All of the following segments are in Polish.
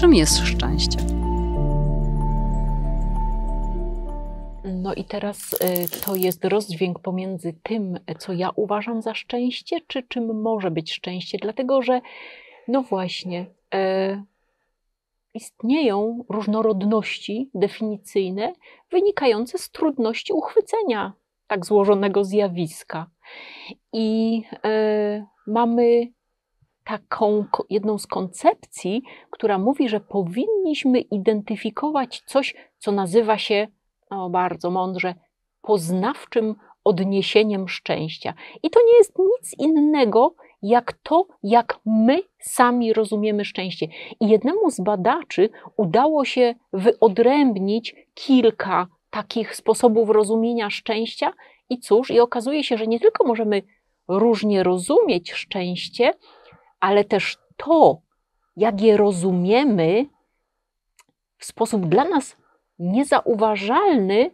czym jest szczęście. No i teraz y, to jest rozdźwięk pomiędzy tym, co ja uważam za szczęście, czy czym może być szczęście, dlatego że, no właśnie, e, istnieją różnorodności definicyjne wynikające z trudności uchwycenia tak złożonego zjawiska. I e, mamy taką jedną z koncepcji, która mówi, że powinniśmy identyfikować coś, co nazywa się, no bardzo mądrze, poznawczym odniesieniem szczęścia. I to nie jest nic innego jak to, jak my sami rozumiemy szczęście. I jednemu z badaczy udało się wyodrębnić kilka takich sposobów rozumienia szczęścia. I cóż, i okazuje się, że nie tylko możemy różnie rozumieć szczęście, ale też to, jak je rozumiemy, w sposób dla nas niezauważalny,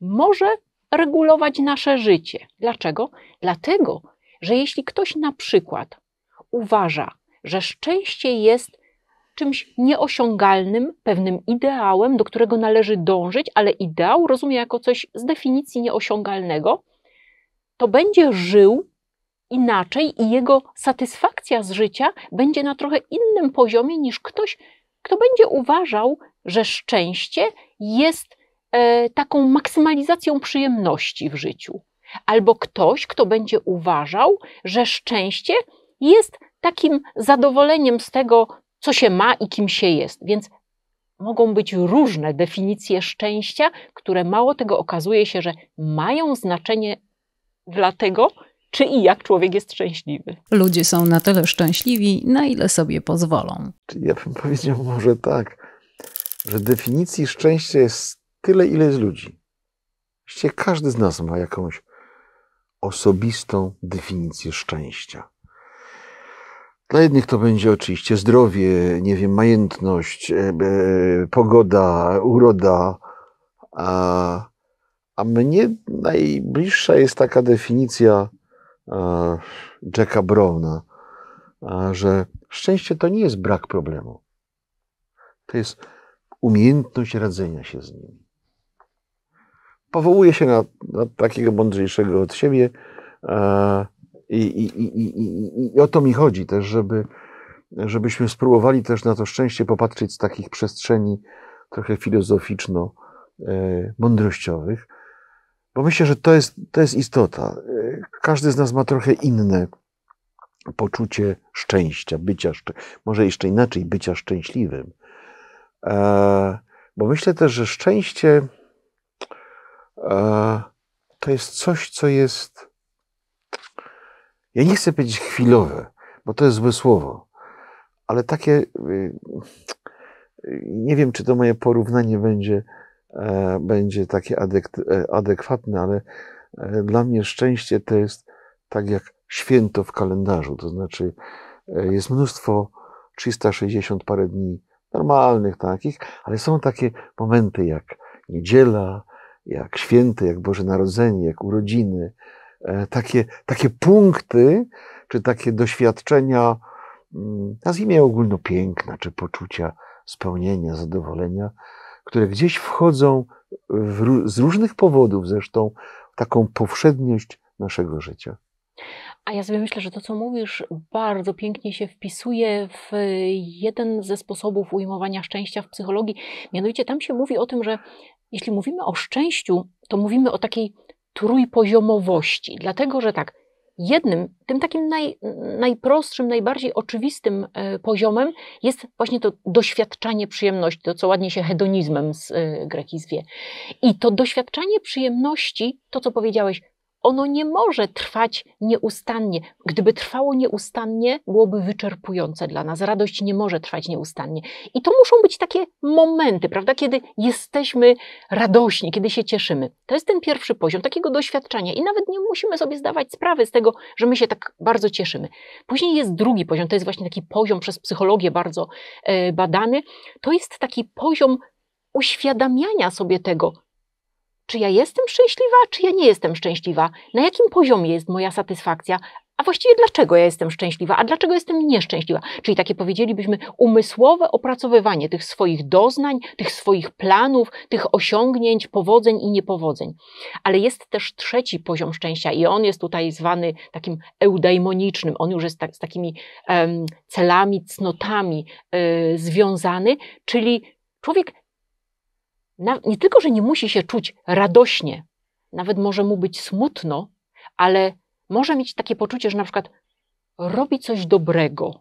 może regulować nasze życie. Dlaczego? Dlatego, że jeśli ktoś na przykład uważa, że szczęście jest czymś nieosiągalnym, pewnym ideałem, do którego należy dążyć, ale ideał rozumie jako coś z definicji nieosiągalnego, to będzie żył inaczej i jego satysfakcja z życia będzie na trochę innym poziomie niż ktoś, kto będzie uważał, że szczęście jest e, taką maksymalizacją przyjemności w życiu. Albo ktoś, kto będzie uważał, że szczęście jest takim zadowoleniem z tego, co się ma i kim się jest. Więc mogą być różne definicje szczęścia, które mało tego okazuje się, że mają znaczenie dla tego, czy i jak człowiek jest szczęśliwy. Ludzie są na tyle szczęśliwi, na ile sobie pozwolą. Ja bym powiedział może tak, że definicji szczęścia jest tyle, ile jest ludzi. Właściwie każdy z nas ma jakąś osobistą definicję szczęścia. Dla jednych to będzie oczywiście zdrowie, nie wiem, majętność, e, e, pogoda, uroda. A, a mnie najbliższa jest taka definicja E, Jacka Browna, e, że szczęście to nie jest brak problemu. To jest umiejętność radzenia się z nimi. Powołuje się na, na takiego mądrzejszego od siebie e, i, i, i, i, o to mi chodzi też, żeby, żebyśmy spróbowali też na to szczęście popatrzeć z takich przestrzeni trochę filozoficzno-mądrościowych, bo myślę, że to jest, to jest istota. Każdy z nas ma trochę inne poczucie szczęścia, bycia, szczę może jeszcze inaczej, bycia szczęśliwym. E, bo myślę też, że szczęście e, to jest coś, co jest. Ja nie chcę powiedzieć chwilowe, bo to jest złe słowo, ale takie. Y, y, nie wiem, czy to moje porównanie będzie E, będzie takie e, adekwatne, ale e, dla mnie szczęście to jest tak jak święto w kalendarzu, to znaczy jest mnóstwo 360 parę dni normalnych takich, ale są takie momenty jak niedziela, jak święty, jak Boże Narodzenie, jak urodziny, takie, takie punkty, czy takie doświadczenia, mm, nazwijmy je ogólnopiękna, czy poczucia spełnienia, zadowolenia, które gdzieś wchodzą w, z różnych powodów zresztą w taką powszedniość naszego życia. A ja sobie myślę, że to, co mówisz, bardzo pięknie się wpisuje w jeden ze sposobów ujmowania szczęścia w psychologii. Mianowicie tam się mówi o tym, że jeśli mówimy o szczęściu, to mówimy o takiej trójpoziomowości. Dlatego, że tak, jednym, tym takim naj, najprostszym, najbardziej oczywistym e, poziomem jest właśnie to doświadczanie przyjemności, to co ładnie się hedonizmem z e, greki zwie. I to doświadczanie przyjemności, to co powiedziałeś, ono nie może trwać nieustannie. Gdyby trwało nieustannie, byłoby wyczerpujące dla nas. Radość nie może trwać nieustannie. I to muszą być takie momenty, prawda, kiedy jesteśmy radośni, kiedy się cieszymy. To jest ten pierwszy poziom takiego doświadczenia i nawet nie musimy sobie zdawać sprawy z tego, że my się tak bardzo cieszymy. Później jest drugi poziom, to jest właśnie taki poziom przez psychologię bardzo e, badany. To jest taki poziom uświadamiania sobie tego, czy ja jestem szczęśliwa, czy ja nie jestem szczęśliwa, na jakim poziomie jest moja satysfakcja, a właściwie dlaczego ja jestem szczęśliwa, a dlaczego jestem nieszczęśliwa. Czyli takie powiedzielibyśmy umysłowe opracowywanie tych swoich doznań, tych swoich planów, tych osiągnięć, powodzeń i niepowodzeń. Ale jest też trzeci poziom szczęścia i on jest tutaj zwany takim eudaimonicznym. On już jest tak, z takimi um, celami, cnotami y, związany, czyli człowiek nie tylko, że nie musi się czuć radośnie, nawet może mu być smutno, ale może mieć takie poczucie, że na przykład robi coś dobrego.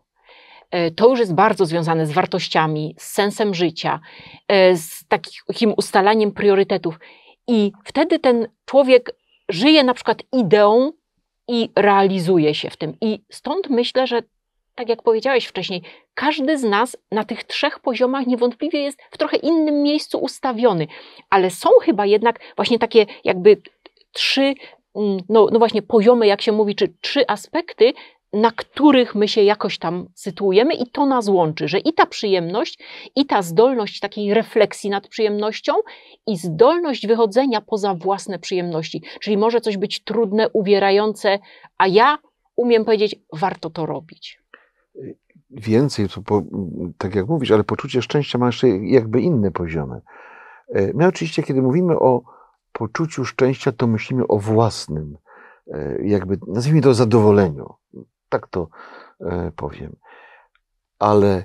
E, to już jest bardzo związane z wartościami, z sensem życia, e, z takim ustalaniem priorytetów. I wtedy ten człowiek żyje na przykład ideą i realizuje się w tym. I stąd myślę, że tak jak powiedziałeś wcześniej, każdy z nas na tych trzech poziomach niewątpliwie jest w trochę innym miejscu ustawiony, ale są chyba jednak właśnie takie jakby trzy, mm, no, no właśnie poziomy, jak się mówi, czy trzy aspekty, na których my się jakoś tam sytuujemy i to nas łączy, że i ta przyjemność, i ta zdolność takiej refleksji nad przyjemnością, i zdolność wychodzenia poza własne przyjemności. Czyli może coś być trudne, uwierające, a ja umiem powiedzieć, warto to robić. Y, więcej, po, tak jak mówisz, ale poczucie szczęścia ma jeszcze jakby inne poziomy. E, my oczywiście, kiedy mówimy o poczuciu szczęścia, to myślimy o własnym, e, jakby, nazwijmy to zadowoleniu. Tak to e, powiem. Ale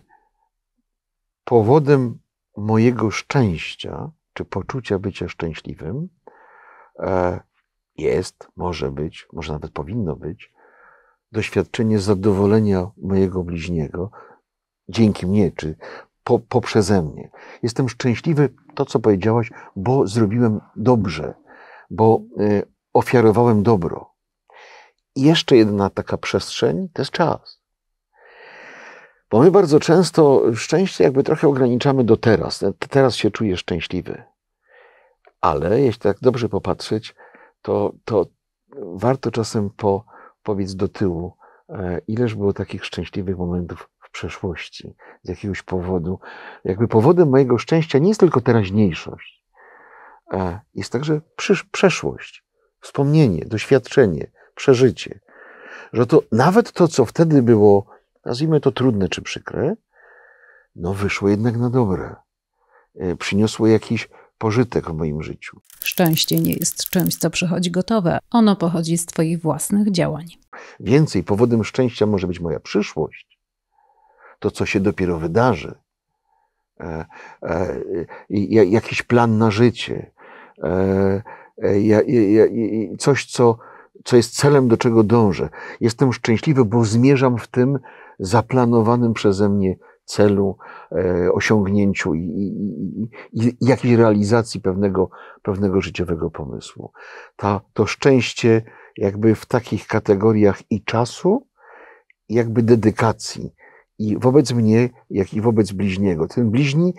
powodem mojego szczęścia, czy poczucia bycia szczęśliwym, jest, może być, może nawet powinno być, doświadczenie zadowolenia mojego bliźniego dzięki mnie, czy po, poprzeze mnie. Jestem szczęśliwy, to co powiedziałaś, bo zrobiłem dobrze, bo y, ofiarowałem dobro. I jeszcze jedna taka przestrzeń to jest czas. Bo my bardzo często szczęście jakby trochę ograniczamy do teraz. Teraz się czuję szczęśliwy. Ale jeśli tak dobrze popatrzeć, to, to warto czasem po powiedz do tyłu, e, ileż było takich szczęśliwych momentów w przeszłości z jakiegoś powodu. Jakby powodem mojego szczęścia nie jest tylko teraźniejszość, e, jest także przysz- przeszłość, wspomnienie, doświadczenie, przeżycie. Że to nawet to, co wtedy było, nazwijmy to trudne czy przykre, no wyszło jednak na dobre. E, przyniosło jakiś pożytek w moim życiu. Szczęście nie jest czymś, co przychodzi gotowe. Ono pochodzi z Twoich własnych działań. Więcej, powodem szczęścia może być moja przyszłość, to co się dopiero wydarzy, e, e, jakiś plan na życie, e, e coś, co, co jest celem, do czego dążę. Jestem szczęśliwy, bo zmierzam w tym zaplanowanym przeze mnie celu, e, osiągnięciu i, i, i, i jakiejś realizacji pewnego, pewnego życiowego pomysłu. Ta, to szczęście jakby w takich kategoriach i czasu, jakby dedykacji i wobec mnie, jak i wobec bliźniego. Ten bliźni,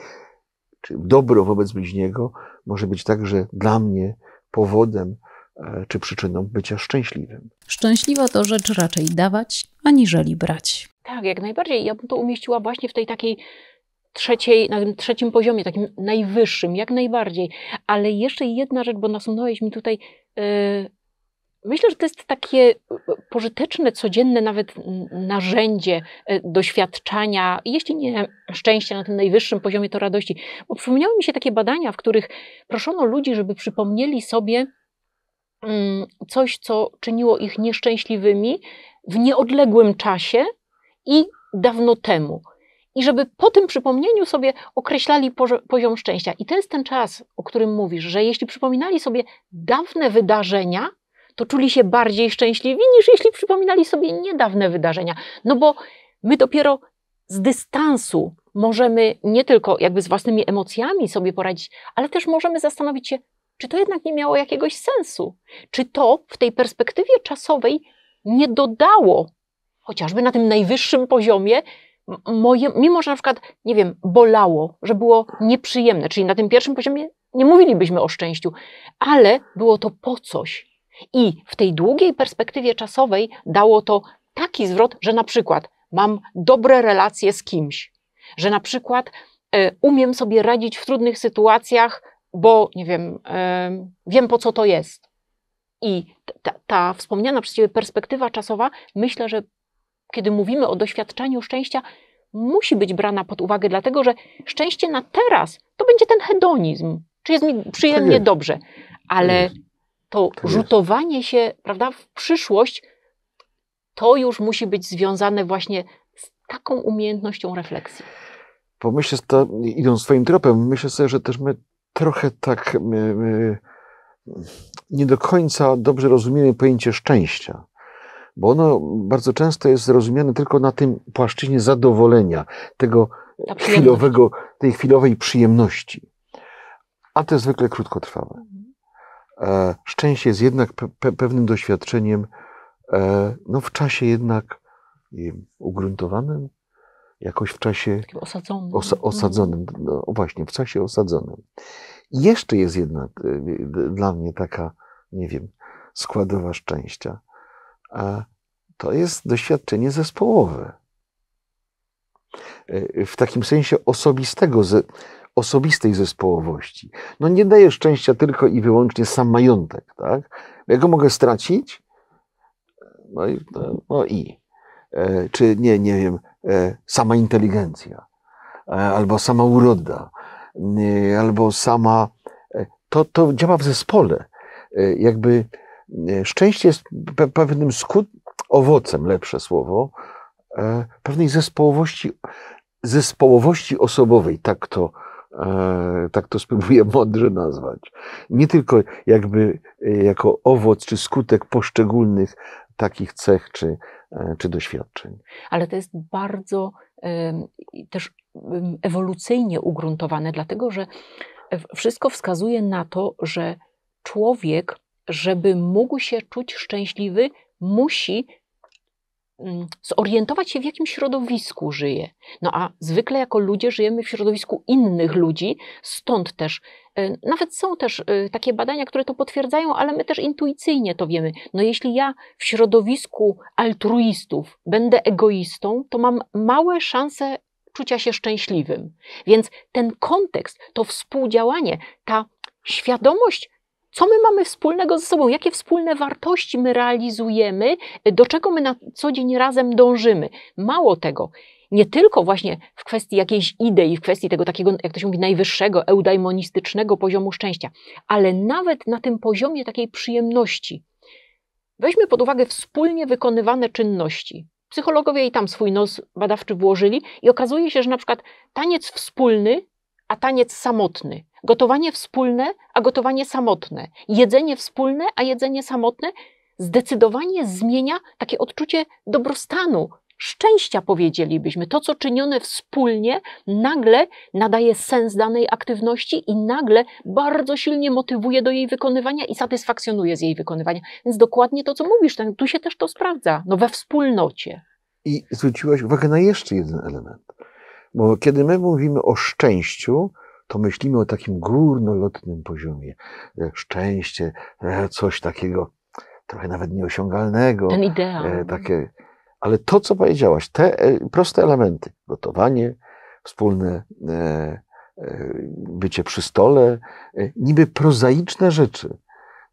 czy dobro wobec bliźniego może być także dla mnie powodem E, czy przyczyną bycia szczęśliwym. Szczęśliwa to rzecz raczej dawać, aniżeli brać. Tak, jak najbardziej. Ja bym to umieściła właśnie w tej takiej trzeciej, na tym trzecim poziomie, takim najwyższym, jak najbardziej. Ale jeszcze jedna rzecz, bo nasunąłeś mi tutaj. Yy, myślę, że to jest takie pożyteczne, codzienne nawet narzędzie e, doświadczania, jeśli nie szczęścia na tym najwyższym poziomie, to radości. Bo przypomniały mi się takie badania, w których proszono ludzi, żeby przypomnieli sobie, Mm, coś, co czyniło ich nieszczęśliwymi w nieodległym czasie i dawno temu. I żeby po tym przypomnieniu sobie określali poziom szczęścia. I to jest ten czas, o którym mówisz, że jeśli przypominali sobie dawne wydarzenia, to czuli się bardziej szczęśliwi niż jeśli przypominali sobie niedawne wydarzenia. No bo my dopiero z dystansu możemy nie tylko jakby z własnymi emocjami sobie poradzić, ale też możemy zastanowić się, czy to jednak nie miało jakiegoś sensu? Czy to w tej perspektywie czasowej nie dodało, chociażby na tym najwyższym poziomie, moje, mimo że na przykład, nie wiem, bolało, że było nieprzyjemne, czyli na tym pierwszym poziomie nie mówilibyśmy o szczęściu, ale było to po coś. I w tej długiej perspektywie czasowej dało to taki zwrot, że na przykład mam dobre relacje z kimś, że na przykład y, umiem sobie radzić w trudnych sytuacjach bo nie wiem, wiem po co to jest. I ta, ta wspomniana przez Ciebie perspektywa czasowa, myślę, że kiedy mówimy o doświadczaniu szczęścia, musi być brana pod uwagę, dlatego że szczęście na teraz to będzie ten hedonizm, czy jest mi przyjemnie, dobrze, ale to rzutowanie się prawda, w przyszłość, to już musi być związane właśnie z taką umiejętnością refleksji. Pomyślę, idąc swoim tropem, myślę sobie, że też my trochę tak e, e, nie do końca dobrze rozumiemy pojęcie szczęścia, bo ono bardzo często jest rozumiane tylko na tym płaszczyźnie zadowolenia, tego chwilowego, tej chwilowej przyjemności. A to jest zwykle krótkotrwałe. E, szczęście jest jednak pe pewnym doświadczeniem, no w czasie jednak ugruntowanym, jakoś w czasie. Takim osadzonym. Osa, mhm. osadzonym, no właśnie, w czasie osadzonym. I jeszcze jest jedna y, y, y, dla mnie taka, nie wiem, składowa szczęścia. A to jest doświadczenie zespołowe. W takim sensie osobistego, osobistej zespołowości. No nie daje szczęścia tylko i wyłącznie sam majątek, tak? Ja go mogę stracić, no i, no, no i. E, czy nie, nie wiem, e, sama inteligencja, e, albo sama uroda, albo sama. To, to działa w zespole. Jakby szczęście jest pewnym skut, owocem, lepsze słowo, pewnej zespołowości, zespołowości osobowej, tak to, tak to spróbuję mądrze nazwać. Nie tylko jakby jako owoc czy skutek poszczególnych takich cech czy, e, czy doświadczeń. Ale to jest bardzo też ewolucyjnie ugruntowane, dlatego że wszystko wskazuje na to, że człowiek, żeby mógł się czuć szczęśliwy, musi mm, zorientować się, w jakim środowisku żyje. No a zwykle jako ludzie żyjemy w środowisku innych ludzi, stąd też Y, nawet są też y, takie badania, które to potwierdzają, ale my też intuicyjnie to wiemy. No jeśli ja w środowisku altruistów będę egoistą, to mam małe szanse czucia się szczęśliwym. Więc ten kontekst, to współdziałanie, ta świadomość, co my mamy wspólnego ze sobą, jakie wspólne wartości my realizujemy, do czego my na co dzień razem dążymy. Mało tego, nie tylko właśnie w kwestii jakiejś idei, w kwestii tego takiego, jak to się mówi, najwyższego, eudaimonistycznego poziomu szczęścia, ale nawet na tym poziomie takiej przyjemności. Weźmy pod uwagę wspólnie wykonywane czynności. Psychologowie i tam swój nos badawczy włożyli i okazuje się, że na przykład taniec wspólny, a taniec samotny, gotowanie wspólne, a gotowanie samotne, jedzenie wspólne, a jedzenie samotne zdecydowanie zmienia takie odczucie dobrostanu, szczęścia, powiedzielibyśmy. To, co czynione wspólnie, nagle nadaje sens danej aktywności i nagle bardzo silnie motywuje do jej wykonywania i satysfakcjonuje z jej wykonywania. Więc dokładnie to, co mówisz, ten, tu się też to sprawdza, no we wspólnocie. I zwróciłaś uwagę na jeszcze jeden element. Bo kiedy my mówimy o szczęściu, to myślimy o takim górnolotnym poziomie. E, szczęście, e, coś takiego trochę nawet nieosiągalnego. Ten ideał. E, takie, ale to, co powiedziałaś, te e, proste elementy, gotowanie, wspólne e, e, bycie przy stole, niby prozaiczne rzeczy,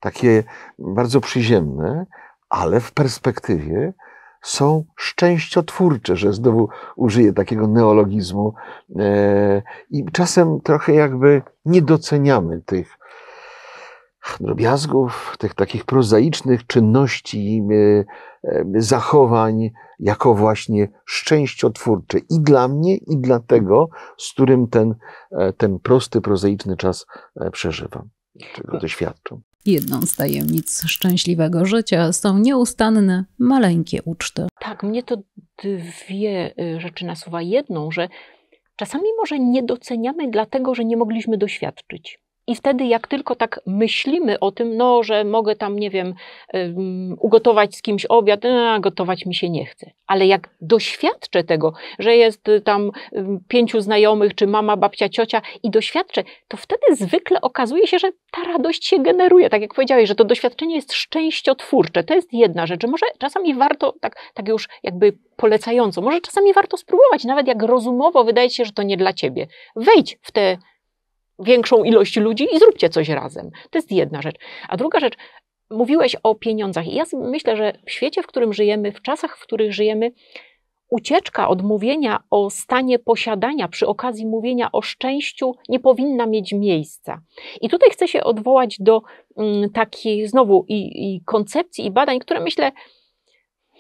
takie bardzo przyziemne, ale w perspektywie są szczęściotwórcze, że znowu użyję takiego neologizmu. I czasem trochę jakby nie doceniamy tych drobiazgów, tych takich prozaicznych czynności E, zachowań jako właśnie szczęściotwórcze i dla mnie, i dla tego, z którym ten, e, ten prosty, prozaiczny czas e, przeżywam, czego doświadczam. Jedną z tajemnic szczęśliwego życia są nieustanne, maleńkie uczty. Tak, mnie to dwie rzeczy nasuwa. Jedną, że czasami może nie doceniamy, dlatego że nie mogliśmy doświadczyć. I wtedy, jak tylko tak myślimy o tym, no, że mogę tam, nie wiem, ugotować z kimś obiad, a gotować mi się nie chce. Ale jak doświadczę tego, że jest y, tam pięciu znajomych, czy mama, babcia, ciocia i doświadczę, to wtedy zwykle okazuje się, że ta radość się generuje. Tak jak powiedziałeś, że to doświadczenie jest szczęściotwórcze. To jest jedna rzecz. Może czasami warto, tak, tak już jakby polecająco, może czasami warto spróbować, nawet jak rozumowo wydaje się, że to nie dla ciebie. Wejdź w te większą ilość ludzi i zróbcie coś razem. To jest jedna rzecz. A druga rzecz, mówiłeś o pieniądzach. I ja myślę, że w świecie, w którym żyjemy, w czasach, w których żyjemy, ucieczka od mówienia o stanie posiadania przy okazji mówienia o szczęściu nie powinna mieć miejsca. I tutaj chcę się odwołać do mm, takiej znowu i, i koncepcji i badań, które myślę,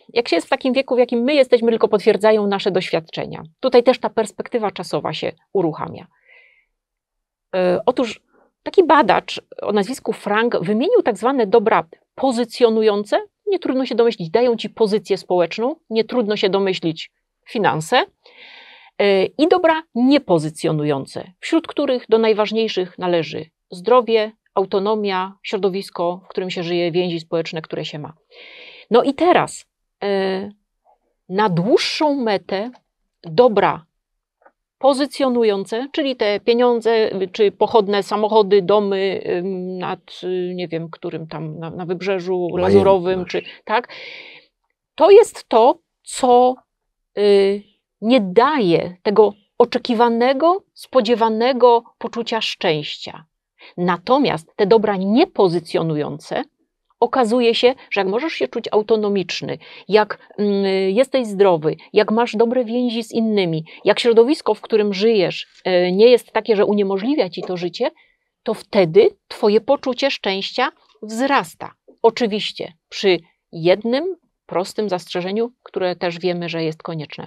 jak się jest w takim wieku, w jakim my jesteśmy, tylko potwierdzają nasze doświadczenia. Tutaj też ta perspektywa czasowa się uruchamia. E, otóż taki badacz o nazwisku Frank wymienił tak zwane dobra pozycjonujące, nie trudno się domyślić, dają ci pozycję społeczną, nie trudno się domyślić finanse, e, i dobra niepozycjonujące, wśród których do najważniejszych należy zdrowie, autonomia, środowisko, w którym się żyje, więzi społeczne, które się ma. No i teraz e, na dłuższą metę dobra pozycjonujące, czyli te pieniądze y, czy pochodne samochody, domy nad, y, nie wiem, którym tam na, na wybrzeżu lazurowym, czy tak. To jest to, co y, nie daje tego oczekiwanego, spodziewanego poczucia szczęścia. Natomiast te dobra niepozycjonujące okazuje się, że jak możesz się czuć autonomiczny, jak mm, jesteś zdrowy, jak masz dobre więzi z innymi, jak środowisko, w którym żyjesz, e, nie jest takie, że uniemożliwia ci to życie, to wtedy twoje poczucie szczęścia wzrasta. Oczywiście przy jednym prostym zastrzeżeniu, które też wiemy, że jest konieczne.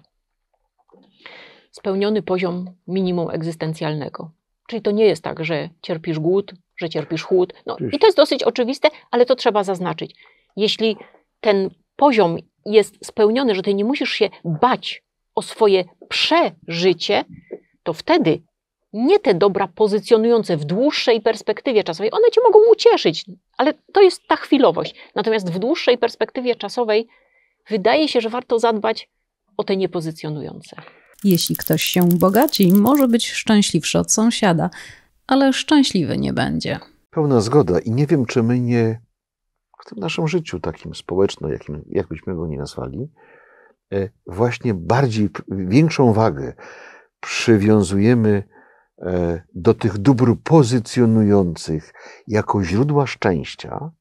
Spełniony poziom minimum egzystencjalnego. Czyli to nie jest tak, że cierpisz głód, że cierpisz chłód. No, I to jest dosyć oczywiste, ale to trzeba zaznaczyć. Jeśli ten poziom jest spełniony, że ty nie musisz się bać o swoje przeżycie, to wtedy nie te dobra pozycjonujące w dłuższej perspektywie czasowej, one cię mogą ucieszyć, ale to jest ta chwilowość. Natomiast w dłuższej perspektywie czasowej wydaje się, że warto zadbać o te niepozycjonujące. Jeśli ktoś się bogaci, może być szczęśliwszy od sąsiada ale szczęśliwy nie będzie. Pełna zgoda i nie wiem, czy my nie w tym naszym życiu takim społecznym, jakim, jakbyśmy go nie nazwali, e, właśnie bardziej, większą wagę przywiązujemy e, do tych dóbr pozycjonujących jako źródła szczęścia,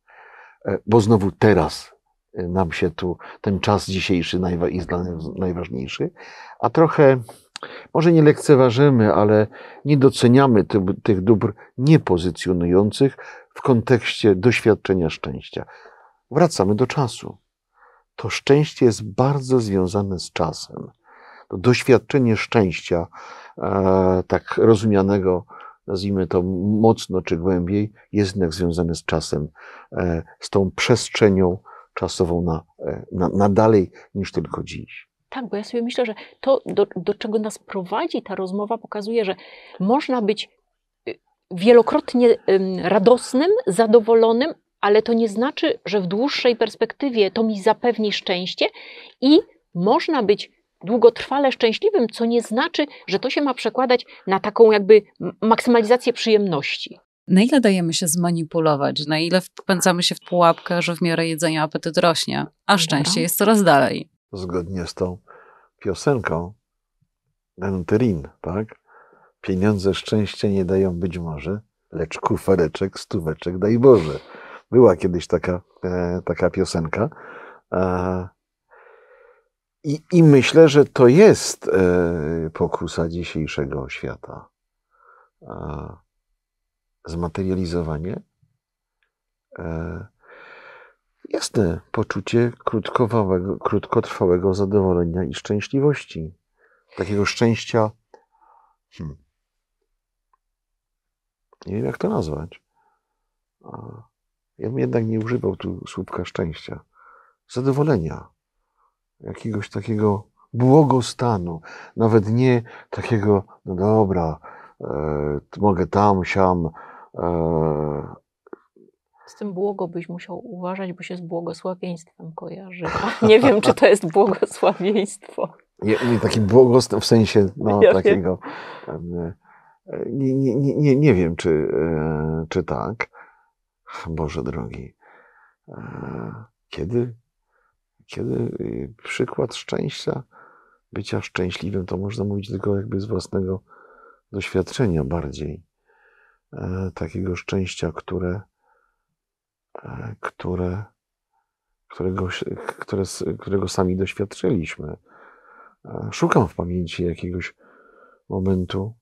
e, bo znowu teraz nam się tu ten czas dzisiejszy jest dla nas najważniejszy, a trochę może nie lekceważymy, ale nie doceniamy ty, tych dóbr niepozycjonujących w kontekście doświadczenia szczęścia. Wracamy do czasu. To szczęście jest bardzo związane z czasem. To doświadczenie szczęścia, e, tak rozumianego, nazwijmy to mocno czy głębiej, jest jednak związane z czasem, e, z tą przestrzenią czasową na, e, na, na dalej niż tylko dziś. Tak, bo ja sobie myślę, że to, do, do czego nas prowadzi ta rozmowa, pokazuje, że można być y, wielokrotnie radosnym, zadowolonym, ale to nie znaczy, że w dłuższej perspektywie to mi zapewni szczęście i można być długotrwale szczęśliwym, co nie znaczy, że to się ma przekładać na taką jakby maksymalizację przyjemności. Na ile dajemy się zmanipulować, na ile wpędzamy się w pułapkę, że w miarę jedzenia apetyt rośnie, a szczęście no. jest coraz dalej. Zgodnie z tą piosenką Enterin, tak? Pieniądze szczęście nie dają być może, lecz kufereczek, stóweczek daj Boże. Była kiedyś taka, e, taka piosenka. E, i, I myślę, że to jest e, pokusa dzisiejszego świata. E, zmaterializowanie e, Jasne, poczucie krótkowałego, krótkotrwałego zadowolenia i szczęśliwości. Takiego szczęścia. Hmm. Nie wiem, jak to nazwać. Ja bym jednak nie używał tu słupka szczęścia. Zadowolenia. Jakiegoś takiego błogostanu. Nawet nie takiego, no dobra, e, mogę tam, siam, e, z tym błogo byś musiał uważać, bo się z błogosławieństwem kojarzy. Nie wiem, czy to jest błogosławieństwo. Nie, nie taki błogosław w sensie no, ja takiego. Nie, nie, nie, nie wiem, czy, e, czy tak. Boże drogi. E, kiedy, kiedy y, przykład szczęścia, bycia szczęśliwym, to można mówić tylko jakby z własnego doświadczenia bardziej. E, takiego szczęścia, które E, które, którego, które, którego sami doświadczyliśmy. E, szukam w pamięci jakiegoś momentu.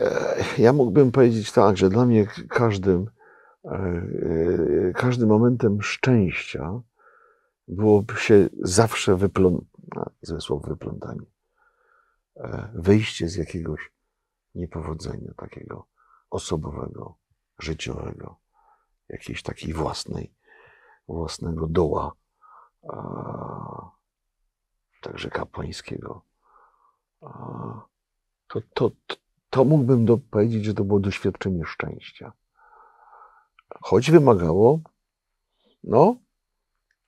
E, ja mógłbym powiedzieć tak, że dla mnie każdym, każdym momentem szczęścia byłoby się zawsze wyplątanie, złe słowo wyplątanie, wyjście z jakiegoś niepowodzenia takiego osobowego, życiowego, jakiejś takiej własnej, własnego doła, a, także kapłańskiego. A, to, to, to mógłbym do, powiedzieć, że to było doświadczenie szczęścia. Choć wymagało, no,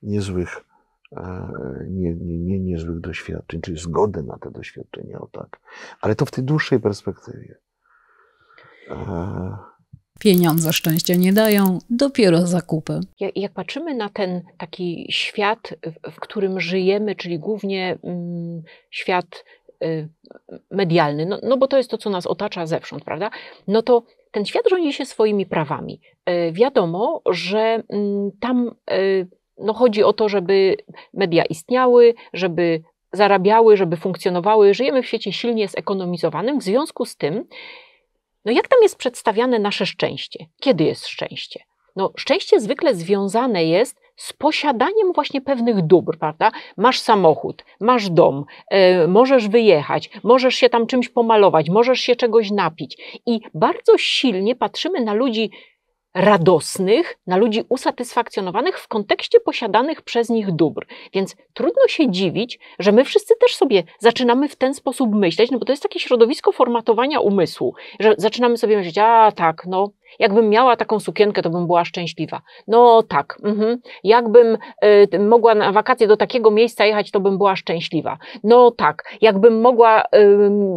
niezłych, e, nie, nie, nie, niezłych doświadczeń, czyli zgody na te doświadczenia, o tak. Ale to w tej dłuższej perspektywie. Pieniądze szczęścia nie dają, dopiero zakupy. Jak, jak patrzymy na ten taki świat, w którym żyjemy, czyli głównie mm, świat y, medialny, no, no bo to jest to, co nas otacza zewsząd, prawda? No to ten świat rządzi się swoimi prawami. Y, wiadomo, że mm, y, tam no, chodzi o to, żeby media istniały, żeby zarabiały, żeby funkcjonowały. Żyjemy w świecie silnie zekonomizowanym, w związku z tym no jak tam jest przedstawiane nasze szczęście? Kiedy jest szczęście? No szczęście zwykle związane jest z posiadaniem właśnie pewnych dóbr, prawda? Masz samochód, masz dom, e, możesz wyjechać, możesz się tam czymś pomalować, możesz się czegoś napić. I bardzo silnie patrzymy na ludzi radosnych, na ludzi usatysfakcjonowanych w kontekście posiadanych przez nich dóbr. Więc trudno się dziwić, że my wszyscy też sobie zaczynamy w ten sposób myśleć, no bo to jest takie środowisko formatowania umysłu, że zaczynamy sobie myśleć, a tak, no Jakbym miała taką sukienkę, to bym była szczęśliwa. No tak, mhm. jakbym y, mogła na wakacje do takiego miejsca jechać, to bym była szczęśliwa. No tak, jakbym mogła y,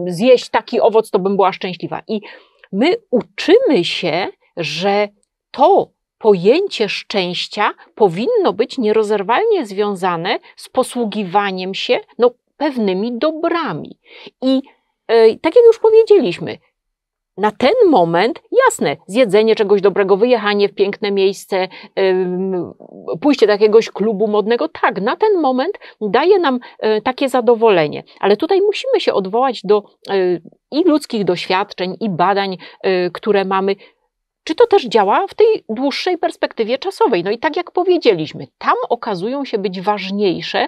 zjeść taki owoc, to bym była szczęśliwa. I my uczymy się, że to pojęcie szczęścia powinno być nierozerwalnie związane z posługiwaniem się no, pewnymi dobrami. I e, tak jak już powiedzieliśmy, na ten moment, jasne, zjedzenie czegoś dobrego, wyjechanie w piękne miejsce, pójście do jakiegoś klubu modnego, tak, na ten moment daje nam e, takie zadowolenie. Ale tutaj musimy się odwołać do e, i ludzkich doświadczeń, i badań, e, które mamy, czy to też działa w tej dłuższej perspektywie czasowej? No i tak jak powiedzieliśmy, tam okazują się być ważniejsze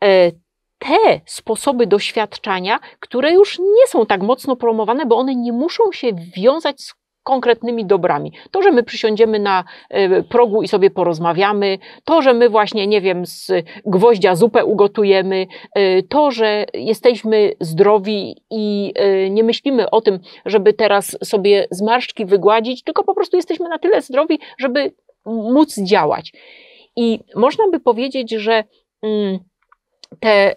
e, te sposoby doświadczania, które już nie są tak mocno promowane, bo one nie muszą się wiązać z konkretnymi dobrami. To, że my przysiądziemy na e, progu i sobie porozmawiamy, to, że my właśnie, nie wiem, z gwoździa zupę ugotujemy, e, to, że jesteśmy zdrowi i e, nie myślimy o tym, żeby teraz sobie zmarszczki wygładzić, tylko po prostu jesteśmy na tyle zdrowi, żeby móc działać. I można by powiedzieć, że mm, te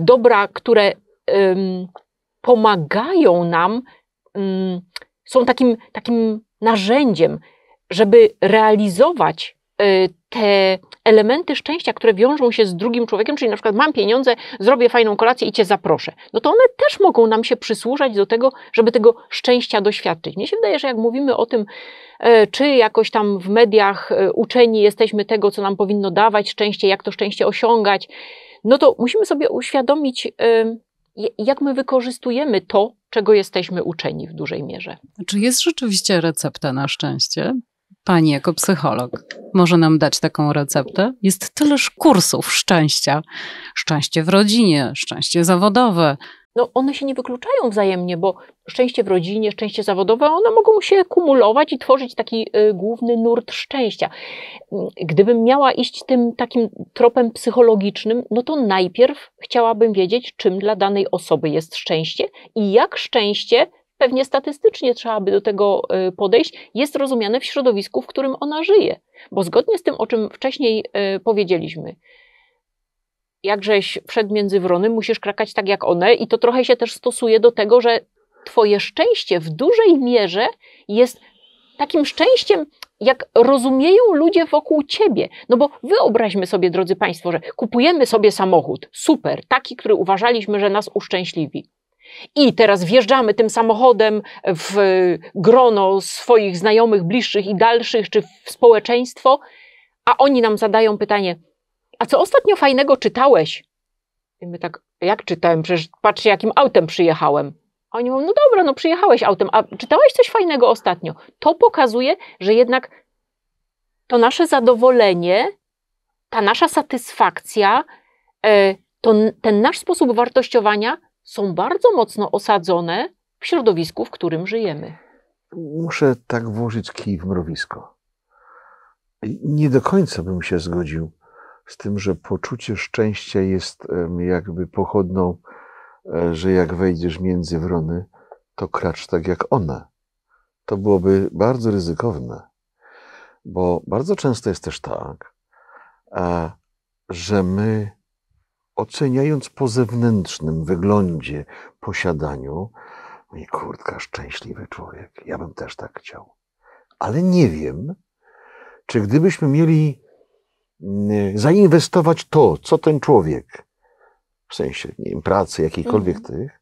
dobra, które pomagają nam mm, są takim, takim narzędziem, żeby realizować y, te elementy szczęścia, które wiążą się z drugim człowiekiem, czyli na przykład mam pieniądze, zrobię fajną kolację i cię zaproszę, no to one też mogą nam się przysłużać do tego, żeby tego szczęścia doświadczyć. Mnie się wydaje, że jak mówimy o tym, e, czy jakoś tam w mediach e, uczeni jesteśmy tego, co nam powinno dawać szczęście, jak to szczęście osiągać, no to musimy sobie uświadomić e, jak my wykorzystujemy to, czego jesteśmy uczeni w dużej mierze. Czy jest rzeczywiście recepta na szczęście? Pani jako psycholog może nam dać taką receptę? Jest tyleż kursów szczęścia. Szczęście w rodzinie, szczęście zawodowe, no one się nie wykluczają wzajemnie, bo szczęście w rodzinie, szczęście zawodowe, one mogą się kumulować i tworzyć taki y, główny nurt szczęścia. Mm, gdybym miała iść tym takim tropem psychologicznym, no to najpierw chciałabym wiedzieć, czym dla danej osoby jest szczęście i jak szczęście pewnie statystycznie trzeba by do tego y, podejść, jest rozumiane w środowisku, w którym ona żyje. Bo zgodnie z tym, o czym wcześniej y, powiedzieliśmy, jakżeś żeś między wrony, musisz krakać tak jak one i to trochę się też stosuje do tego, że twoje szczęście w dużej mierze jest takim szczęściem, jak rozumieją ludzie wokół ciebie. No bo wyobraźmy sobie, drodzy Państwo, że kupujemy sobie samochód, super, taki, który uważaliśmy, że nas uszczęśliwi. I teraz wjeżdżamy tym samochodem w grono swoich znajomych, bliższych i dalszych, czy w społeczeństwo, a oni nam zadają pytanie: a co ostatnio fajnego czytałeś? I my tak, jak czytałem? Przecież patrzcie, jakim autem przyjechałem. A oni mówią, no dobra, no przyjechałeś autem, a czytałeś coś fajnego ostatnio? To pokazuje, że jednak to nasze zadowolenie, ta nasza satysfakcja, e, to, ten nasz sposób wartościowania są bardzo mocno osadzone w środowisku, w którym żyjemy. Muszę tak włożyć kij w mrowisko. Nie do końca bym się zgodził z tym, że poczucie szczęścia jest jakby pochodną, e, że jak wejdziesz między wrony, to kracz tak jak one. To byłoby bardzo ryzykowne, bo bardzo często jest też tak, e, że my oceniając po zewnętrznym wyglądzie, posiadaniu, mówię, kurtka, szczęśliwy człowiek, ja bym też tak chciał. Ale nie wiem, czy gdybyśmy mieli Y, zainwestować to, co ten człowiek, w sensie nie wiem, pracy, jakiejkolwiek mhm. tych,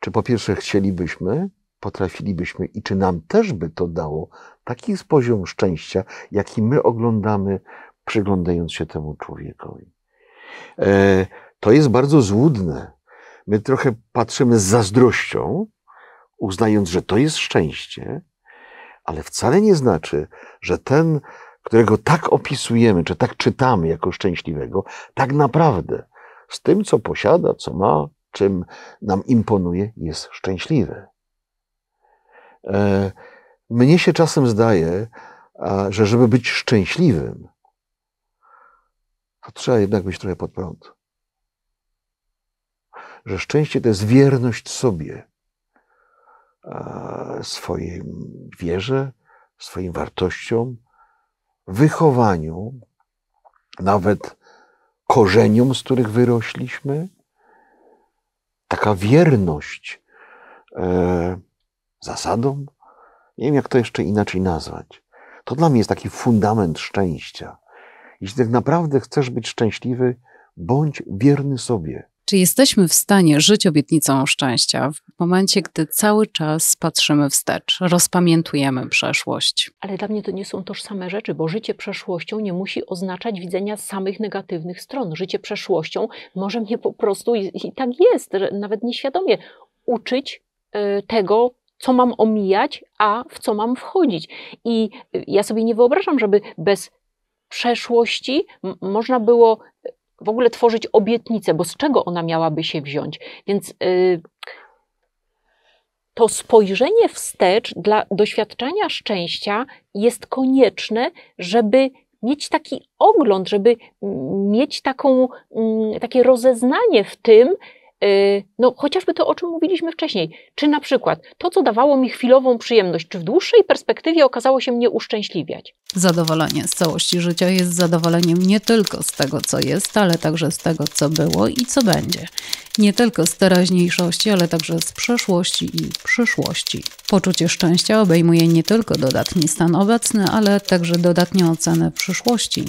czy po pierwsze chcielibyśmy, potrafilibyśmy i czy nam też by to dało taki poziom szczęścia, jaki my oglądamy, przyglądając się temu człowiekowi. E, to jest bardzo złudne. My trochę patrzymy z zazdrością, uznając, że to jest szczęście, ale wcale nie znaczy, że ten którego tak opisujemy, czy tak czytamy jako szczęśliwego, tak naprawdę z tym, co posiada, co ma, czym nam imponuje, jest szczęśliwy. E, mnie się czasem zdaje, że żeby być szczęśliwym, to trzeba jednak być trochę pod prąd. Że szczęście to jest wierność sobie, swojej wierze, swoim wartościom, wychowaniu, nawet korzeniom, z których wyrośliśmy. Taka wierność e, zasadom, nie wiem jak to jeszcze inaczej nazwać. To dla mnie jest taki fundament szczęścia. Jeśli tak naprawdę chcesz być szczęśliwy, bądź wierny sobie. Czy jesteśmy w stanie żyć obietnicą szczęścia w momencie, gdy cały czas patrzymy wstecz, rozpamiętujemy przeszłość? Ale dla mnie to nie są tożsame rzeczy, bo życie przeszłością nie musi oznaczać widzenia samych negatywnych stron. Życie przeszłością może mnie po prostu, i, i tak jest, nawet nieświadomie, uczyć y, tego, co mam omijać, a w co mam wchodzić. I y, ja sobie nie wyobrażam, żeby bez przeszłości można było y, w ogóle tworzyć obietnicę, bo z czego ona miałaby się wziąć? Więc y, to spojrzenie wstecz dla doświadczania szczęścia jest konieczne, żeby mieć taki ogląd, żeby mieć taką, takie rozeznanie w tym, Y, no chociażby to, o czym mówiliśmy wcześniej, czy na przykład to, co dawało mi chwilową przyjemność, czy w dłuższej perspektywie okazało się mnie uszczęśliwiać. Zadowolenie z całości życia jest zadowoleniem nie tylko z tego, co jest, ale także z tego, co było i co będzie. Nie tylko z teraźniejszości, ale także z przeszłości i przyszłości. Poczucie szczęścia obejmuje nie tylko dodatni stan obecny, ale także dodatnią ocenę przyszłości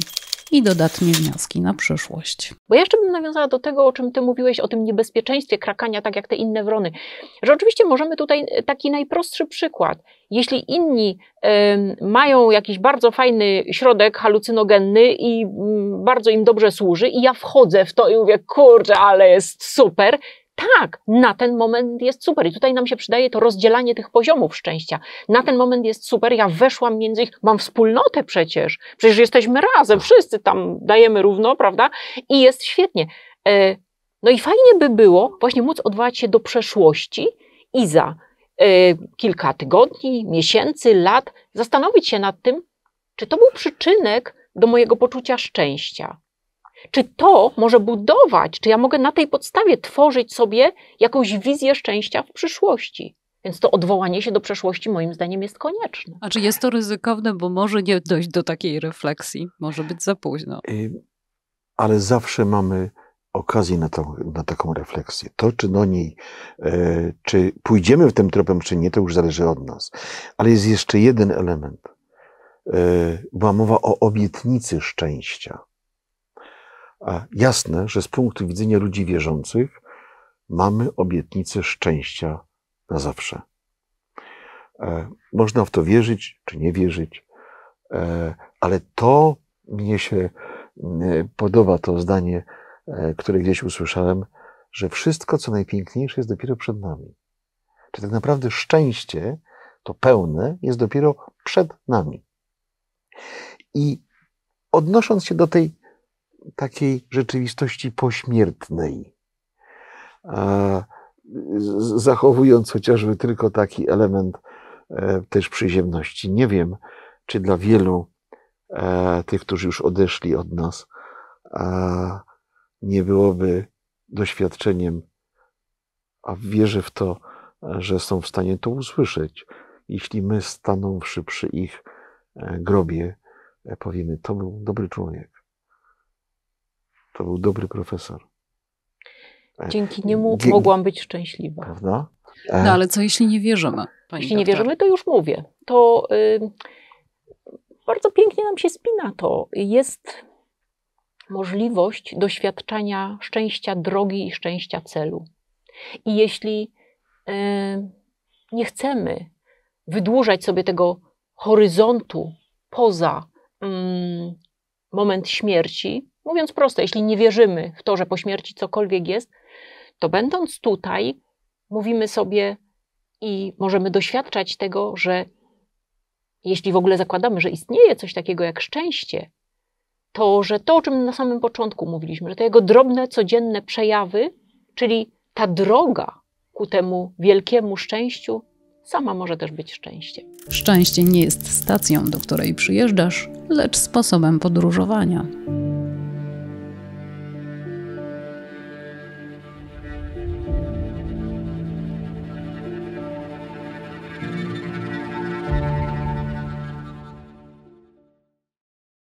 i dodatnie wnioski na przyszłość. Bo ja jeszcze bym nawiązała do tego, o czym ty mówiłeś, o tym niebezpieczeństwie krakania, tak jak te inne wrony. Że oczywiście możemy tutaj e, taki najprostszy przykład. Jeśli inni y, mają jakiś bardzo fajny środek halucynogenny i y, bardzo im dobrze służy, i ja wchodzę w to i mówię, kurczę, ale jest super, tak, na ten moment jest super. I tutaj nam się przydaje to rozdzielanie tych poziomów szczęścia. Na ten moment jest super, ja weszłam między ich, mam wspólnotę przecież, przecież jesteśmy razem, wszyscy tam dajemy równo, prawda? I jest świetnie. E, no i fajnie by było właśnie móc odwołać się do przeszłości i za e, kilka tygodni, miesięcy, lat zastanowić się nad tym, czy to był przyczynek do mojego poczucia szczęścia. Czy to może budować, czy ja mogę na tej podstawie tworzyć sobie jakąś wizję szczęścia w przyszłości? Więc to odwołanie się do przeszłości moim zdaniem jest konieczne. A czy jest to ryzykowne, bo może nie dojść do takiej refleksji, może być za późno. Y, ale zawsze mamy okazję na, na taką refleksję. To, czy do niej, e, czy pójdziemy w tym tropem, czy nie, to już zależy od nas. Ale jest jeszcze jeden element. E, była mowa o obietnicy szczęścia. A jasne, że z punktu widzenia ludzi wierzących mamy obietnicę szczęścia na zawsze. E, można w to wierzyć czy nie wierzyć, e, ale to mnie się podoba, to zdanie, e, które gdzieś usłyszałem, że wszystko, co najpiękniejsze, jest dopiero przed nami. Czy tak naprawdę szczęście, to pełne, jest dopiero przed nami. I odnosząc się do tej takiej rzeczywistości pośmiertnej, zachowując chociażby tylko taki element e, też przyziemności. Nie wiem, czy dla wielu e, tych, którzy już odeszli od nas, nie byłoby doświadczeniem, a wierzę w to, że są w stanie to usłyszeć, jeśli my, stanąwszy przy ich e, grobie, powiemy: To był dobry człowiek. To był dobry profesor. E, Dzięki niemu Dzie mogłam być szczęśliwa. Prawda? E, no ale co jeśli nie wierzymy? jeśli nie wierzymy, to już mówię. To y, bardzo pięknie nam się spina to. Jest możliwość doświadczenia szczęścia drogi i szczęścia celu. I jeśli y, nie chcemy wydłużać sobie tego horyzontu poza moment śmierci, Mówiąc prosto, jeśli nie wierzymy w to, że po śmierci cokolwiek jest, to będąc tutaj, mówimy sobie i możemy doświadczać tego, że jeśli w ogóle zakładamy, że istnieje coś takiego jak szczęście, to że to, o czym na samym początku mówiliśmy, że te jego drobne, codzienne przejawy, czyli ta droga ku temu wielkiemu szczęściu, sama może też być szczęściem. Szczęście nie jest stacją, do której przyjeżdżasz, lecz sposobem podróżowania.